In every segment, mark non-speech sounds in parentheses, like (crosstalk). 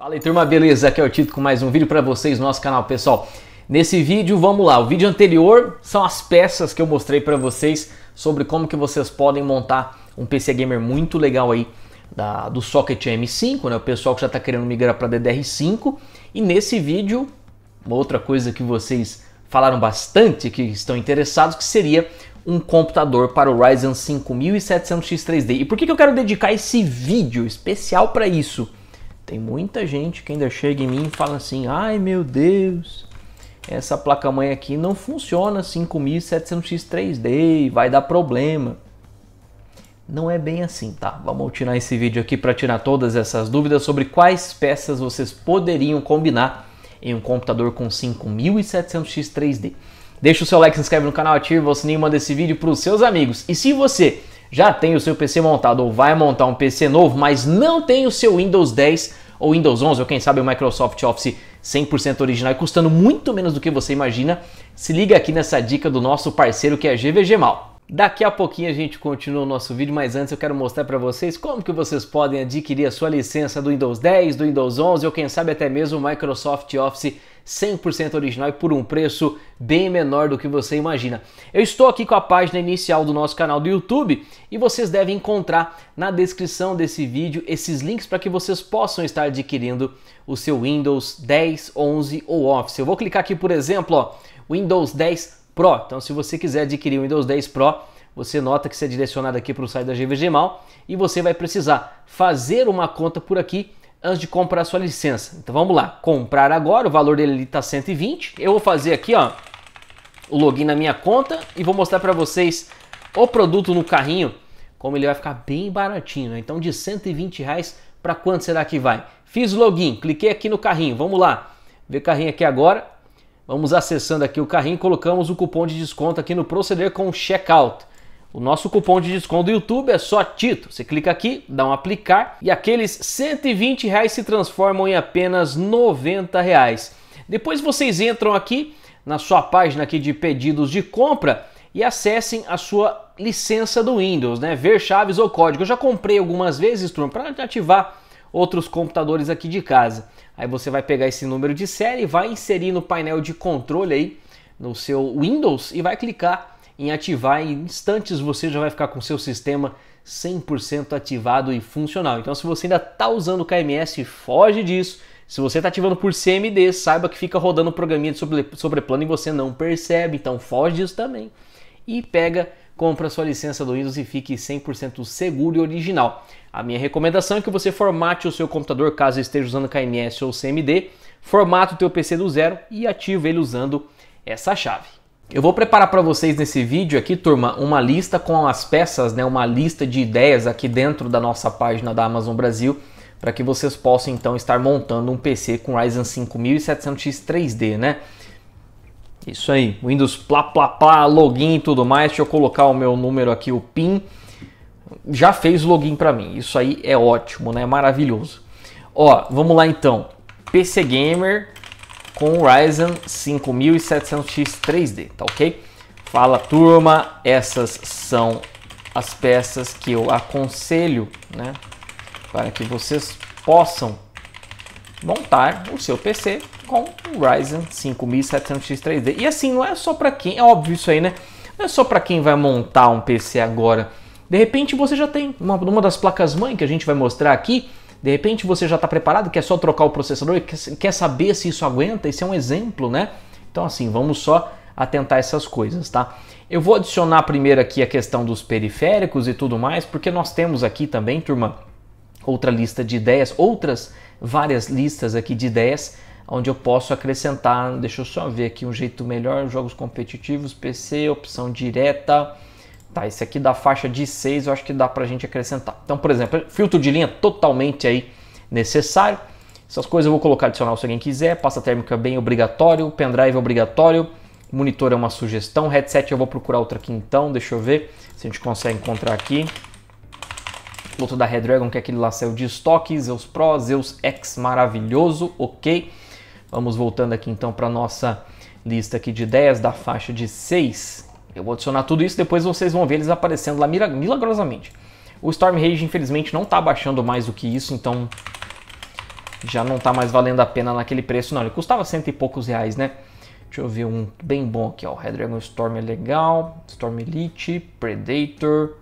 Fala aí turma, beleza? Aqui é o Tito com mais um vídeo para vocês no nosso canal, pessoal. Nesse vídeo, vamos lá, o vídeo anterior são as peças que eu mostrei para vocês sobre como que vocês podem montar um PC Gamer muito legal aí da, do Socket M5, né? o pessoal que já está querendo migrar para DDR5. E nesse vídeo, uma outra coisa que vocês falaram bastante, que estão interessados, que seria um computador para o Ryzen 5700X3D. E por que, que eu quero dedicar esse vídeo especial para isso? Tem muita gente que ainda chega em mim e fala assim: ai meu Deus, essa placa-mãe aqui não funciona 5700X 3D, vai dar problema. Não é bem assim, tá? Vamos tirar esse vídeo aqui para tirar todas essas dúvidas sobre quais peças vocês poderiam combinar em um computador com 5700X 3D. Deixa o seu like, se inscreve no canal, ativa o sininho, manda esse vídeo para os seus amigos. E se você já tem o seu PC montado ou vai montar um PC novo, mas não tem o seu Windows 10, ou Windows 11 ou quem sabe o Microsoft Office 100% original e custando muito menos do que você imagina, se liga aqui nessa dica do nosso parceiro que é GVG Mal. Daqui a pouquinho a gente continua o nosso vídeo, mas antes eu quero mostrar para vocês como que vocês podem adquirir a sua licença do Windows 10, do Windows 11 ou quem sabe até mesmo o Microsoft Office 100% original e por um preço bem menor do que você imagina. Eu estou aqui com a página inicial do nosso canal do YouTube e vocês devem encontrar na descrição desse vídeo esses links para que vocês possam estar adquirindo o seu Windows 10, 11 ou Office. Eu vou clicar aqui, por exemplo, ó, Windows 10 Pro. Então, se você quiser adquirir o Windows 10 Pro, você nota que você é direcionado aqui para o site da GVG Mal e você vai precisar fazer uma conta por aqui antes de comprar a sua licença. Então vamos lá, comprar agora, o valor dele está 120. Eu vou fazer aqui ó, o login na minha conta e vou mostrar para vocês o produto no carrinho, como ele vai ficar bem baratinho. Né? Então de 120 reais para quanto será que vai? Fiz o login, cliquei aqui no carrinho, vamos lá. Ver o carrinho aqui agora. Vamos acessando aqui o carrinho, colocamos o cupom de desconto aqui no proceder com checkout. O nosso cupom de desconto do YouTube é só Tito. Você clica aqui, dá um aplicar e aqueles 120 reais se transformam em apenas 90 reais. Depois vocês entram aqui na sua página aqui de pedidos de compra e acessem a sua licença do Windows, né? Ver chaves ou código. Eu já comprei algumas vezes, turma, para ativar outros computadores aqui de casa. Aí você vai pegar esse número de série, vai inserir no painel de controle aí no seu Windows e vai clicar em ativar. Em instantes você já vai ficar com seu sistema 100% ativado e funcional. Então, se você ainda está usando o KMS, foge disso. Se você está ativando por CMD, saiba que fica rodando o programinha de sobreplano e você não percebe. Então, foge disso também. E pega compra sua licença do Windows e fique 100% seguro e original. A minha recomendação é que você formate o seu computador caso esteja usando KMS ou CMD, formate o teu PC do zero e ative ele usando essa chave. Eu vou preparar para vocês nesse vídeo aqui, turma, uma lista com as peças, né, uma lista de ideias aqui dentro da nossa página da Amazon Brasil, para que vocês possam então estar montando um PC com Ryzen 5700X 3D, né? Isso aí, Windows plá plá plá, login e tudo mais. Deixa eu colocar o meu número aqui, o PIN. Já fez o login para mim. Isso aí é ótimo, né? Maravilhoso. Ó, vamos lá então. PC Gamer com o Ryzen 5700X 3D, tá ok? Fala turma, essas são as peças que eu aconselho, né? Para que vocês possam montar o seu PC com o Ryzen 5700X 3D. E assim, não é só para quem, é óbvio isso aí, né? Não é só para quem vai montar um PC agora. De repente você já tem uma, uma das placas-mãe que a gente vai mostrar aqui, de repente você já está preparado, quer só trocar o processador e quer saber se isso aguenta. Esse é um exemplo, né? Então, assim, vamos só atentar essas coisas, tá? Eu vou adicionar primeiro aqui a questão dos periféricos e tudo mais, porque nós temos aqui também, turma, outra lista de ideias, outras várias listas aqui de ideias onde eu posso acrescentar, deixa eu só ver aqui um jeito melhor, jogos competitivos, PC, opção direta, Tá, esse aqui da faixa de 6 eu acho que dá para a gente acrescentar. Então, por exemplo, filtro de linha totalmente aí necessário. Essas coisas eu vou colocar adicional se alguém quiser. Pasta térmica bem obrigatório, pendrive obrigatório, monitor é uma sugestão, headset eu vou procurar outra aqui então, deixa eu ver se a gente consegue encontrar aqui. Outro da Redragon, que é aquele lá saiu de estoque, Zeus Pro, Zeus X maravilhoso, ok. Vamos voltando aqui então para nossa lista aqui de ideias da faixa de 6 eu vou adicionar tudo isso, depois vocês vão ver eles aparecendo lá milagrosamente. O Storm Rage, infelizmente, não está baixando mais do que isso, então já não está mais valendo a pena naquele preço, não. Ele custava cento e poucos reais, né? Deixa eu ver um bem bom aqui, ó. Redragon Storm é legal, Storm Elite, Predator.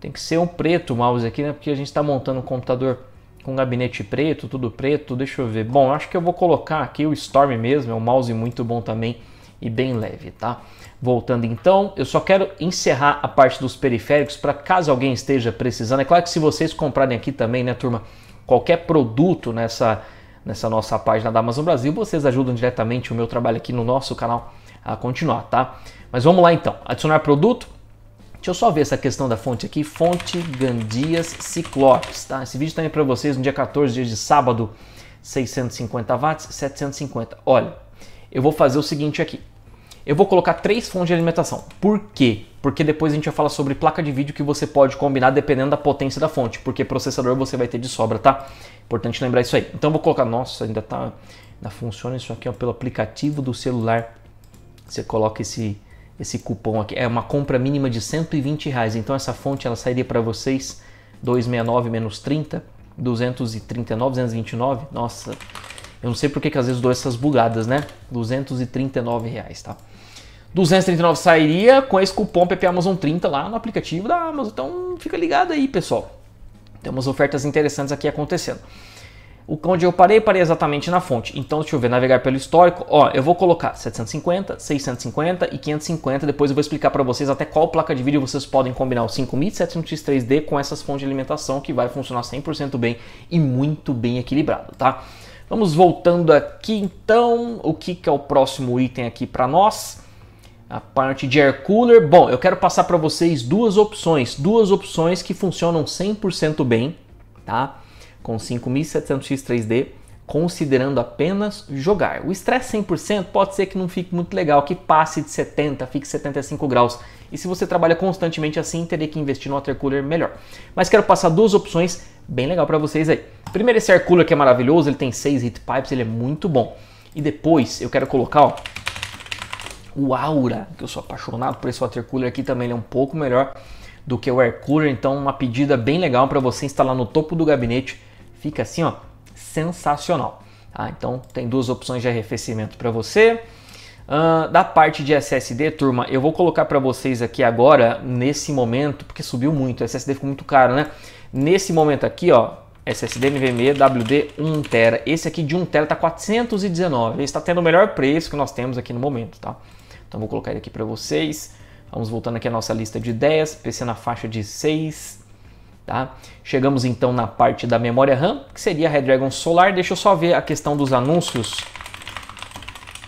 Tem que ser um preto o mouse aqui, né? Porque a gente está montando um computador com gabinete preto, tudo preto. Deixa eu ver. Bom, acho que eu vou colocar aqui o Storm mesmo, é um mouse muito bom também e bem leve, tá? Voltando então, eu só quero encerrar a parte dos periféricos para caso alguém esteja precisando. É claro que se vocês comprarem aqui também, né, turma, qualquer produto nessa, nessa nossa página da Amazon Brasil, vocês ajudam diretamente o meu trabalho aqui no nosso canal a continuar, tá? Mas vamos lá então, adicionar produto. Deixa eu só ver essa questão da fonte aqui, fonte Gandias Ciclopes, tá? Esse vídeo também tá para vocês no dia 14, dia de sábado, 650 watts, 750. Olha, eu vou fazer o seguinte aqui. Eu vou colocar três fontes de alimentação. Por quê? Porque depois a gente vai falar sobre placa de vídeo que você pode combinar dependendo da potência da fonte, porque processador você vai ter de sobra, tá? Importante lembrar isso aí. Então eu vou colocar, nossa, ainda tá, ainda funciona isso aqui ó, pelo aplicativo do celular. Você coloca esse esse cupom aqui. É uma compra mínima de 120 reais. Então essa fonte ela sairia para vocês 269 menos 30, 239, 229. Nossa, eu não sei porque que às vezes dou essas bugadas, né? 239 reais, tá? 239 sairia com esse cupom PP Amazon 30 lá no aplicativo da Amazon. Então fica ligado aí, pessoal. Tem umas ofertas interessantes aqui acontecendo. O onde eu parei, parei exatamente na fonte. Então deixa eu ver, navegar pelo histórico. Ó, eu vou colocar 750, 650 e 550. Depois eu vou explicar para vocês até qual placa de vídeo vocês podem combinar o 5700X3D com essas fontes de alimentação que vai funcionar 100% bem e muito bem equilibrado, tá? Vamos voltando aqui então, o que, que é o próximo item aqui para nós? A parte de air cooler. Bom, eu quero passar para vocês duas opções, duas opções que funcionam 100% bem, tá? Com 5700X 3D considerando apenas jogar. O estresse 100% pode ser que não fique muito legal, que passe de 70, fique 75 graus. E se você trabalha constantemente assim, teria que investir no water cooler melhor. Mas quero passar duas opções bem legal para vocês aí. Primeiro esse air cooler que é maravilhoso, ele tem 6 heat pipes, ele é muito bom. E depois eu quero colocar, ó, o Aura, que eu sou apaixonado por esse water cooler aqui também, ele é um pouco melhor do que o air cooler, então uma pedida bem legal para você instalar no topo do gabinete. Fica assim, ó, sensacional. Tá? Então tem duas opções de arrefecimento para você. Uh, da parte de SSD, turma, eu vou colocar para vocês aqui agora, nesse momento, porque subiu muito, SSD ficou muito caro, né? Nesse momento aqui, ó, SSD NVMe WD 1TB. Esse aqui de 1TB tá 419. Ele está tendo o melhor preço que nós temos aqui no momento, tá? Então vou colocar ele aqui para vocês. Vamos voltando aqui a nossa lista de ideias. PC na faixa de 6 Tá? Chegamos então na parte da memória RAM, que seria a Redragon Solar. Deixa eu só ver a questão dos anúncios,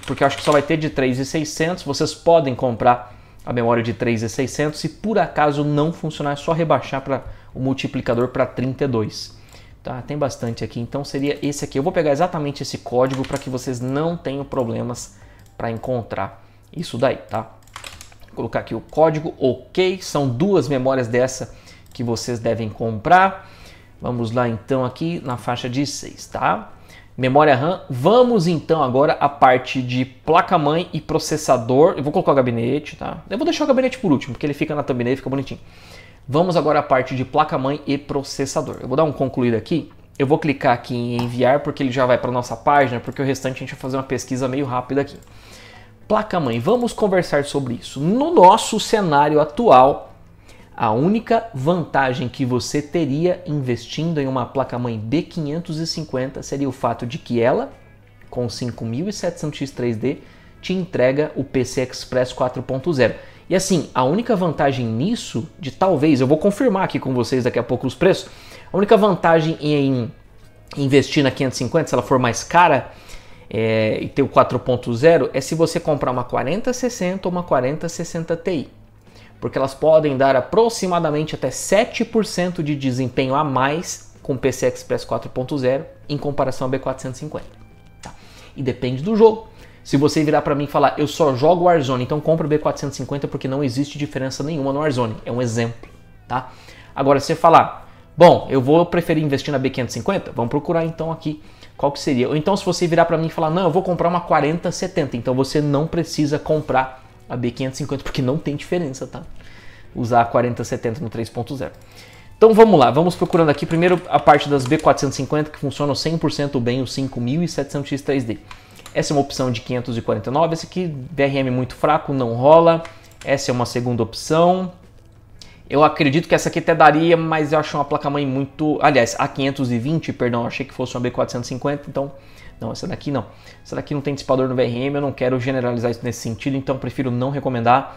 porque acho que só vai ter de 3,600. Vocês podem comprar a memória de 3,600 se por acaso não funcionar, é só rebaixar para o multiplicador para 32. Tá, tem bastante aqui, então seria esse aqui. Eu vou pegar exatamente esse código para que vocês não tenham problemas para encontrar isso daí, tá? Vou colocar aqui o código OK, são duas memórias dessa que vocês devem comprar. Vamos lá então aqui na faixa de 6, tá? Memória RAM. Vamos então agora à parte de placa-mãe e processador. Eu vou colocar o gabinete, tá? Eu vou deixar o gabinete por último, porque ele fica na thumbnail, fica bonitinho. Vamos agora à parte de placa-mãe e processador. Eu vou dar um concluído aqui. Eu vou clicar aqui em enviar porque ele já vai para nossa página, porque o restante a gente vai fazer uma pesquisa meio rápida aqui. Placa-mãe, vamos conversar sobre isso. No nosso cenário atual, a única vantagem que você teria investindo em uma placa-mãe B550 seria o fato de que ela, com 5700X3D, te entrega o PC Express 4.0. E assim, a única vantagem nisso, de talvez, eu vou confirmar aqui com vocês daqui a pouco os preços, a única vantagem em investir na 550, se ela for mais cara é, e ter o 4.0, é se você comprar uma 4060 ou uma 4060 Ti porque elas podem dar aproximadamente até 7% de desempenho a mais com o PCI Express 4.0 em comparação ao B450. Tá? E depende do jogo. Se você virar para mim e falar, eu só jogo Warzone, então compra o B450 porque não existe diferença nenhuma no Warzone. É um exemplo, tá? Agora, se você falar, bom, eu vou preferir investir na B550, vamos procurar então aqui qual que seria. Ou então se você virar para mim e falar, não, eu vou comprar uma 4070, então você não precisa comprar a B550, porque não tem diferença, tá? Usar a 4070 no 3.0. Então vamos lá, vamos procurando aqui primeiro a parte das B450 que funcionam 100% bem o 5700X3D. Essa é uma opção de 549, essa aqui VRM é muito fraco, não rola. Essa é uma segunda opção. Eu acredito que essa aqui até daria, mas eu acho uma placa-mãe muito... Aliás, a 520, perdão, achei que fosse uma B450, então não, essa daqui não. Essa daqui não tem dissipador no VRM, eu não quero generalizar isso nesse sentido, então prefiro não recomendar.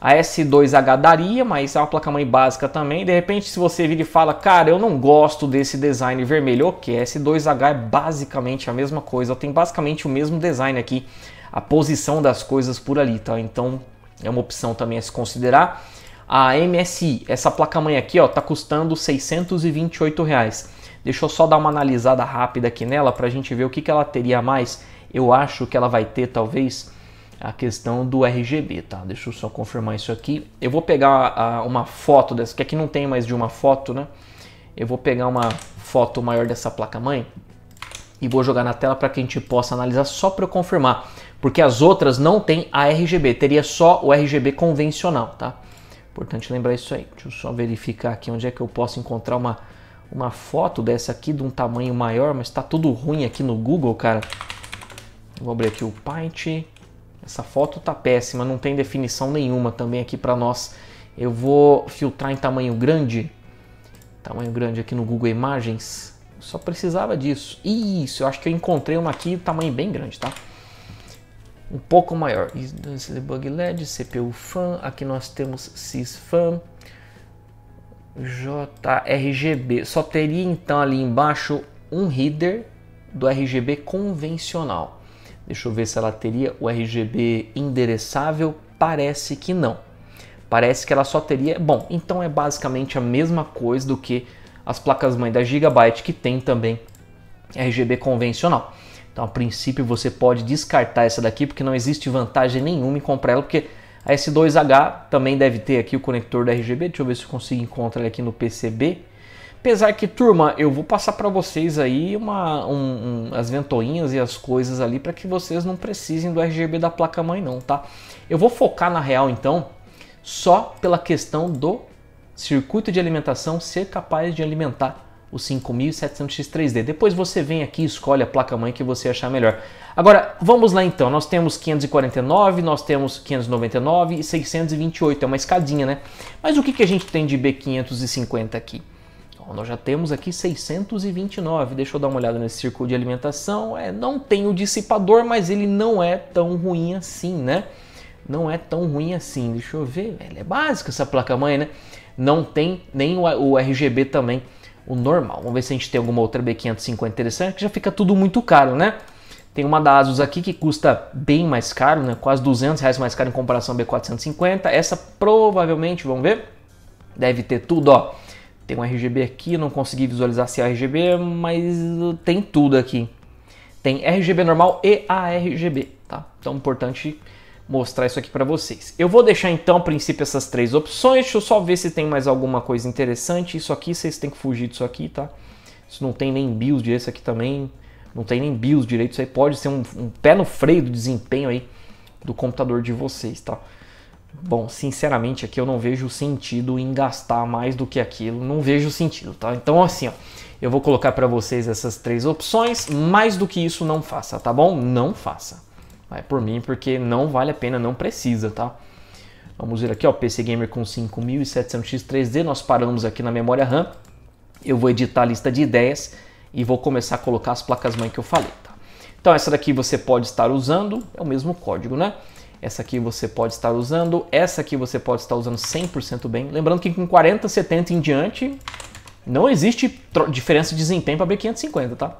A S2H daria, mas é uma placa-mãe básica também. De repente, se você vir e fala, cara, eu não gosto desse design vermelho, ok, S2H é basicamente a mesma coisa, tem basicamente o mesmo design aqui, a posição das coisas por ali, tá? Então é uma opção também a se considerar. A MSI, essa placa-mãe aqui, ó, tá custando 628 reais. Deixa eu só dar uma analisada rápida aqui nela para a gente ver o que, que ela teria mais. Eu acho que ela vai ter talvez a questão do RGB, tá? Deixa eu só confirmar isso aqui. Eu vou pegar a, uma foto dessa, que aqui não tem mais de uma foto, né? Eu vou pegar uma foto maior dessa placa-mãe e vou jogar na tela para que a gente possa analisar só para eu confirmar, porque as outras não tem a RGB, teria só o RGB convencional, tá? Importante lembrar isso aí. Deixa eu só verificar aqui onde é que eu posso encontrar uma uma foto dessa aqui de um tamanho maior, mas está tudo ruim aqui no Google, cara. Vou abrir aqui o Paint. Essa foto tá péssima, não tem definição nenhuma também aqui para nós. Eu vou filtrar em tamanho grande. Tamanho grande aqui no Google Imagens. Só precisava disso. Isso, eu acho que eu encontrei uma aqui tamanho bem grande, tá? Um pouco maior. Debug LED, CPU fan. Aqui nós temos SysFan. fan. JRGB. Só teria então ali embaixo um header do RGB convencional. Deixa eu ver se ela teria o RGB endereçável. Parece que não. Parece que ela só teria. Bom, então é basicamente a mesma coisa do que as placas-mãe da Gigabyte que tem também RGB convencional. Então, a princípio, você pode descartar essa daqui porque não existe vantagem nenhuma em comprar ela, porque a S2H também deve ter aqui o conector da RGB, deixa eu ver se eu consigo encontrar ele aqui no PCB. Apesar que, turma, eu vou passar para vocês aí uma, um, um, as ventoinhas e as coisas ali para que vocês não precisem do RGB da placa-mãe não, tá? Eu vou focar na real, então, só pela questão do circuito de alimentação ser capaz de alimentar o 5700X 3D. Depois você vem aqui e escolhe a placa-mãe que você achar melhor. Agora, vamos lá então. Nós temos 549, nós temos 599 e 628. É uma escadinha, né? Mas o que, que a gente tem de B550 aqui? Bom, nós já temos aqui 629. Deixa eu dar uma olhada nesse círculo de alimentação. É, não tem o dissipador, mas ele não é tão ruim assim, né? Não é tão ruim assim. Deixa eu ver. Ela é básica essa placa-mãe, né? Não tem nem o RGB também o normal. Vamos ver se a gente tem alguma outra B550 interessante, que já fica tudo muito caro, né? Tem uma da Asus aqui que custa bem mais caro, né? quase 200 reais mais caro em comparação à B450. Essa provavelmente, vamos ver, deve ter tudo, ó. Tem um RGB aqui, não consegui visualizar se é RGB, mas tem tudo aqui. Tem RGB normal e ARGB, tá? Então, importante mostrar isso aqui para vocês. Eu vou deixar então, a princípio, essas três opções. Deixa eu só ver se tem mais alguma coisa interessante. Isso aqui, vocês têm que fugir disso aqui, tá? Isso não tem nem BIOS direito, isso aqui também não tem nem BIOS direito. Isso aí pode ser um, um pé no freio do desempenho aí do computador de vocês, tá? Bom, sinceramente aqui eu não vejo sentido em gastar mais do que aquilo, não vejo sentido, tá? Então assim, ó, eu vou colocar para vocês essas três opções, mais do que isso não faça, tá bom? Não faça. Vai é, por mim, porque não vale a pena, não precisa, tá? Vamos ver aqui, ó, PC Gamer com 5700X3D, nós paramos aqui na memória RAM. Eu vou editar a lista de ideias e vou começar a colocar as placas-mãe que eu falei, tá? Então essa daqui você pode estar usando, é o mesmo código, né? Essa aqui você pode estar usando, essa aqui você pode estar usando 100% bem. Lembrando que com 40, 70 em diante, não existe diferença de desempenho para B550, tá?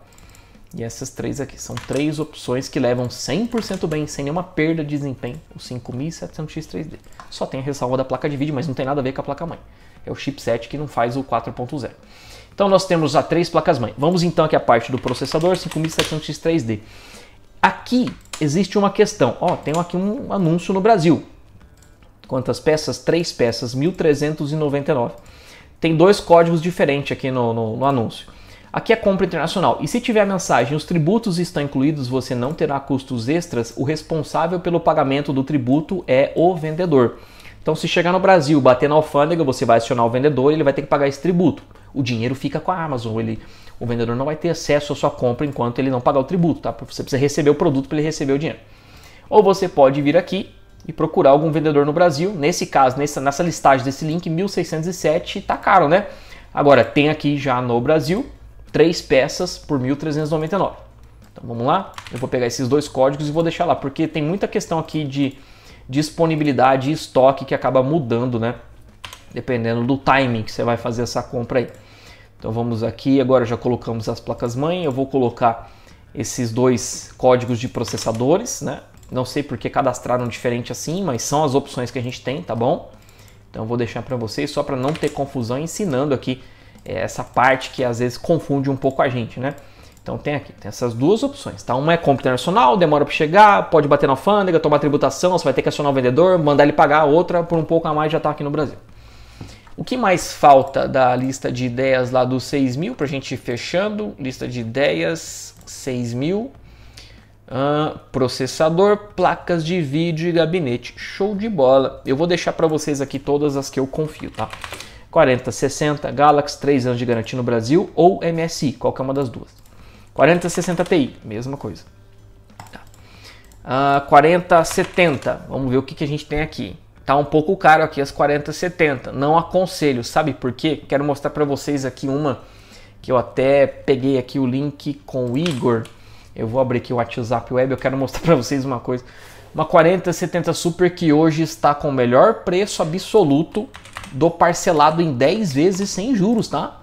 E essas três aqui são três opções que levam 100% bem, sem nenhuma perda de desempenho, o 5700X3D. Só tem a ressalva da placa de vídeo, mas não tem nada a ver com a placa-mãe. É o chipset que não faz o 4.0. Então nós temos as três placas-mãe. Vamos então aqui a parte do processador 5700X3D. Aqui existe uma questão. Ó, oh, tem aqui um anúncio no Brasil. Quantas peças? Três peças, 1399. Tem dois códigos diferentes aqui no, no, no anúncio. Aqui é compra internacional. E se tiver a mensagem, os tributos estão incluídos, você não terá custos extras, o responsável pelo pagamento do tributo é o vendedor. Então, se chegar no Brasil, bater na alfândega, você vai acionar o vendedor e ele vai ter que pagar esse tributo. O dinheiro fica com a Amazon, ele, o vendedor não vai ter acesso à sua compra enquanto ele não pagar o tributo, tá? Você precisa receber o produto para ele receber o dinheiro. Ou você pode vir aqui e procurar algum vendedor no Brasil. Nesse caso, nessa, nessa listagem desse link, 1607 está caro, né? Agora, tem aqui já no Brasil, três peças por 1.399. Então vamos lá, eu vou pegar esses dois códigos e vou deixar lá, porque tem muita questão aqui de disponibilidade e estoque que acaba mudando, né? Dependendo do timing que você vai fazer essa compra aí. Então vamos aqui, agora já colocamos as placas-mãe, eu vou colocar esses dois códigos de processadores, né? Não sei porque cadastraram diferente assim, mas são as opções que a gente tem, tá bom? Então vou deixar para vocês só para não ter confusão ensinando aqui é essa parte que às vezes confunde um pouco a gente, né? Então tem aqui, tem essas duas opções, tá? Uma é compra internacional, demora para chegar, pode bater na alfândega, tomar tributação, você vai ter que acionar o vendedor, mandar ele pagar a outra por um pouco a mais já tá aqui no Brasil. O que mais falta da lista de ideias lá dos 6 mil pra gente ir fechando? Lista de ideias, 6 mil. Uh, processador, placas de vídeo e gabinete. Show de bola. Eu vou deixar para vocês aqui todas as que eu confio, tá? 4060 Galaxy, 3 anos de garantia no Brasil, ou MSI, qualquer uma das duas. 4060 Ti, mesma coisa. Tá. Uh, ah, 4070, vamos ver o que, que a gente tem aqui. Tá um pouco caro aqui as 4070, não aconselho, sabe por quê? Quero mostrar para vocês aqui uma que eu até peguei aqui o link com o Igor. Eu vou abrir aqui o WhatsApp Web, eu quero mostrar (laughs) para vocês uma coisa. Uma 4070 Super que hoje está com o melhor preço absoluto do parcelado em 10 vezes sem juros, tá?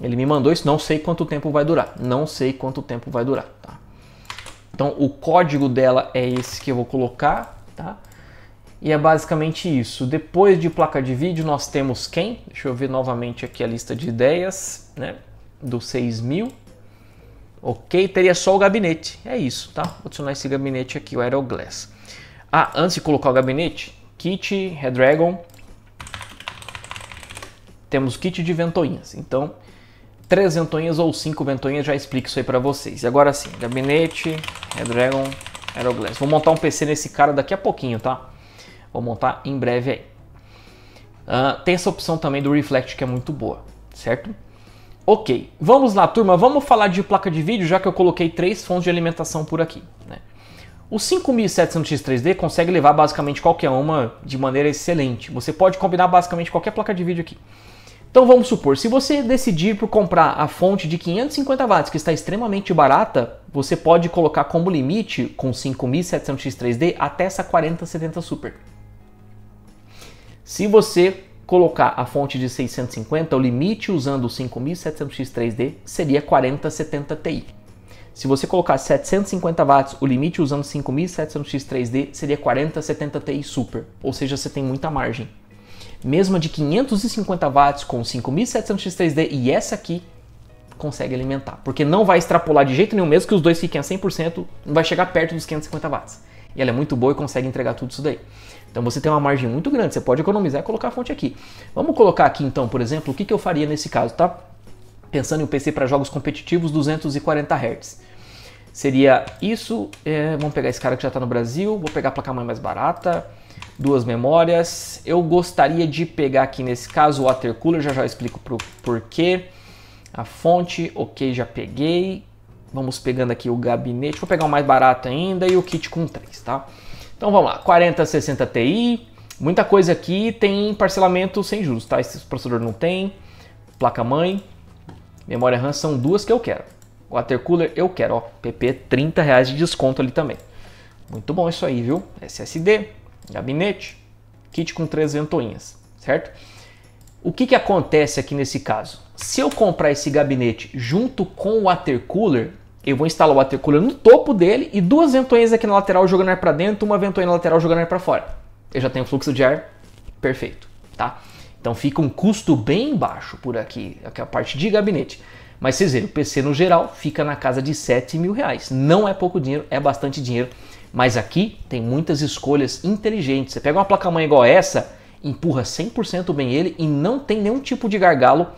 Ele me mandou isso, não sei quanto tempo vai durar. Não sei quanto tempo vai durar, tá? Então o código dela é esse que eu vou colocar, tá? E é basicamente isso. Depois de placa de vídeo, nós temos quem? Deixa eu ver novamente aqui a lista de ideias, né? Do 6000. Ok, teria só o gabinete. É isso, tá? Vou adicionar esse gabinete aqui, o Aeroglass. Ah, antes de colocar o gabinete, kit, Redragon, temos kit de ventoinhas. Então, três ventoinhas ou cinco ventoinhas, já explico isso aí para vocês. E agora sim, gabinete, Redragon, Aeroglass. Vou montar um PC nesse cara daqui a pouquinho, tá? Vou montar em breve aí. Uh, tem essa opção também do Reflect que é muito boa, certo? Ok, vamos lá, turma. Vamos falar de placa de vídeo, já que eu coloquei três fontes de alimentação por aqui. Né? O 5700X3D consegue levar basicamente qualquer uma de maneira excelente. Você pode combinar basicamente qualquer placa de vídeo aqui. Então vamos supor, se você decidir por comprar a fonte de 550 watts, que está extremamente barata, você pode colocar como limite com 5700X3D até essa 4070 Super. Se você colocar a fonte de 650, o limite usando o 5700X3D seria 4070 Ti. Se você colocar 750 watts, o limite usando 5700X3D seria 4070 Ti Super, ou seja, você tem muita margem. Mesma de 550 watts com 5700X3D e essa aqui consegue alimentar, porque não vai extrapolar de jeito nenhum, mesmo que os dois fiquem a 100%, não vai chegar perto dos 550 watts. E ela é muito boa e consegue entregar tudo isso daí. Então você tem uma margem muito grande, você pode economizar e colocar a fonte aqui. Vamos colocar aqui então, por exemplo, o que, que eu faria nesse caso, tá? Pensando em um PC para jogos competitivos 240 Hz. Seria isso, é, vamos pegar esse cara que já está no Brasil, vou pegar a placa-mãe mais barata, duas memórias. Eu gostaria de pegar aqui nesse caso o cooler já já explico pro porquê. A fonte, ok, já peguei. Vamos pegando aqui o gabinete, vou pegar o mais barato ainda e o kit com 3, tá? Então vamos lá, 4060 Ti, muita coisa aqui tem parcelamento sem juros, tá? Esse processador não tem, placa-mãe, memória RAM são duas que eu quero. Water cooler eu quero, ó, PP 30 reais de desconto ali também. Muito bom isso aí, viu? SSD, gabinete, kit com três ventoinhas, certo? O que, que acontece aqui nesse caso? Se eu comprar esse gabinete junto com o water cooler, eu vou instalar o water cooler no topo dele e duas ventoinhas aqui na lateral jogando ar para dentro, uma ventoinha na lateral jogando ar para fora. Eu já tenho fluxo de ar perfeito, tá? Então fica um custo bem baixo por aqui, aqui a parte de gabinete. Mas vocês verem, o PC no geral fica na casa de 7 mil reais. Não é pouco dinheiro, é bastante dinheiro mas aqui tem muitas escolhas inteligentes. Você pega uma placa-mãe igual essa, empurra 100% bem ele e não tem nenhum tipo de gargalo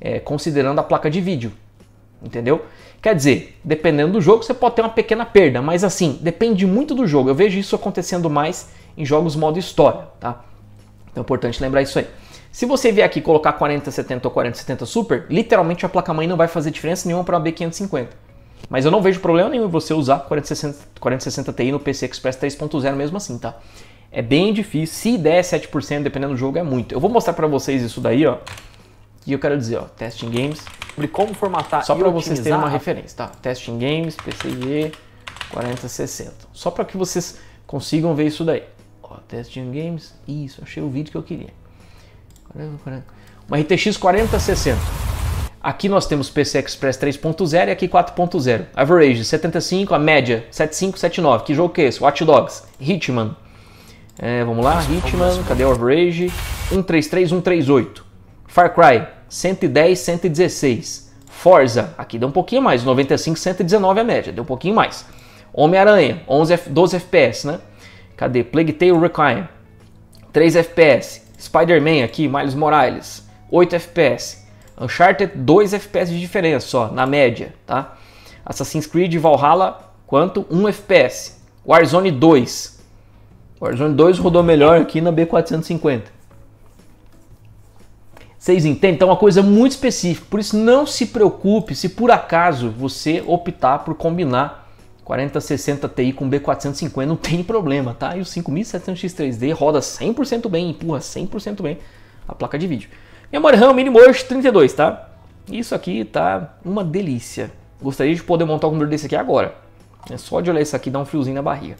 é, considerando a placa de vídeo. Entendeu? Quer dizer, dependendo do jogo, você pode ter uma pequena perda, mas assim, depende muito do jogo. Eu vejo isso acontecendo mais em jogos modo história, tá? Então é importante lembrar isso aí. Se você vier aqui colocar 4070 ou 4070 Super, literalmente a placa-mãe não vai fazer diferença nenhuma para uma B550. Mas eu não vejo problema nenhum em você usar 4060, 4060 Ti no PC Express 3.0 mesmo assim, tá? É bem difícil, se der 7%, dependendo do jogo, é muito. Eu vou mostrar para vocês isso daí, ó. E eu quero dizer, ó, Testing Games. Sobre como formatar Só para vocês terem uma referência, tá? Testing Games, PCIe 4060. Só para que vocês consigam ver isso daí. Ó, Testing Games. Isso, achei o vídeo que eu queria. Uma RTX 4060. Aqui nós temos PC Express 3.0 e aqui 4.0. Average 75, a média 75, 79. Que jogo que é esse? Watch Dogs, Hitman. É, vamos lá, Hitman, cadê o average? 133, 138. Far Cry 110, 116. Forza, aqui deu um pouquinho mais, 95, 119 a média, deu um pouquinho mais. Homem-Aranha, 11, 12 FPS, né? Cadê? Plague Tale Requiem, 3 FPS. Spider-Man aqui, Miles Morales, 8 FPS. Uncharted 2 FPS de diferença só, na média, tá? Assassin's Creed Valhalla, quanto? 1 FPS. Warzone 2. Warzone 2 rodou melhor aqui na B450. Vocês entendem? Então é uma coisa muito específica. Por isso não se preocupe se por acaso você optar por combinar 4060 Ti com B450, não tem problema, tá? E o 5700X3D roda 100% bem, empurra 100% bem a placa de vídeo. Memória RAM mínimo hoje 32, tá? Isso aqui tá uma delícia. Gostaria de poder montar um computador desse aqui agora. É só de olhar isso aqui dá um friozinho na barriga.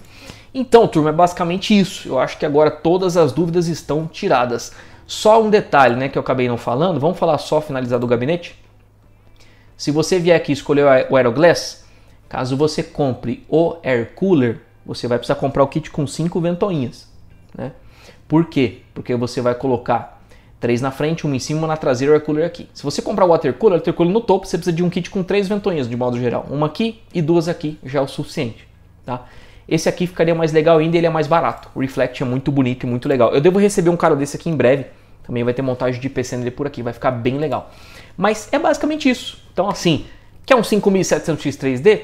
Então, turma, é basicamente isso. Eu acho que agora todas as dúvidas estão tiradas. Só um detalhe, né, que eu acabei não falando. Vamos falar só finalizar do gabinete? Se você vier aqui escolher o Aeroglass, caso você compre o Air Cooler, você vai precisar comprar o kit com 5 ventoinhas, né? Por quê? Porque você vai colocar Três na frente, uma em cima, uma na traseira e o air cooler aqui. Se você comprar o water cooler, o water cooler no topo, você precisa de um kit com três ventoinhas de modo geral. Uma aqui e duas aqui já é o suficiente, tá? Esse aqui ficaria mais legal ainda ele é mais barato. O Reflect é muito bonito e muito legal. Eu devo receber um cara desse aqui em breve. Também vai ter montagem de PC nele por aqui, vai ficar bem legal. Mas é basicamente isso. Então assim, quer um 5700X 3D?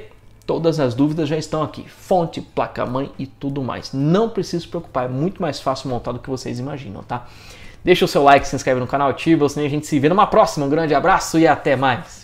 Todas as dúvidas já estão aqui. Fonte, placa-mãe e tudo mais. Não precisa se preocupar, é muito mais fácil montar do que vocês imaginam, tá? Deixa o seu like, se inscreve no canal, ativa o sininho, a gente se vê numa próxima. Um grande abraço e até mais!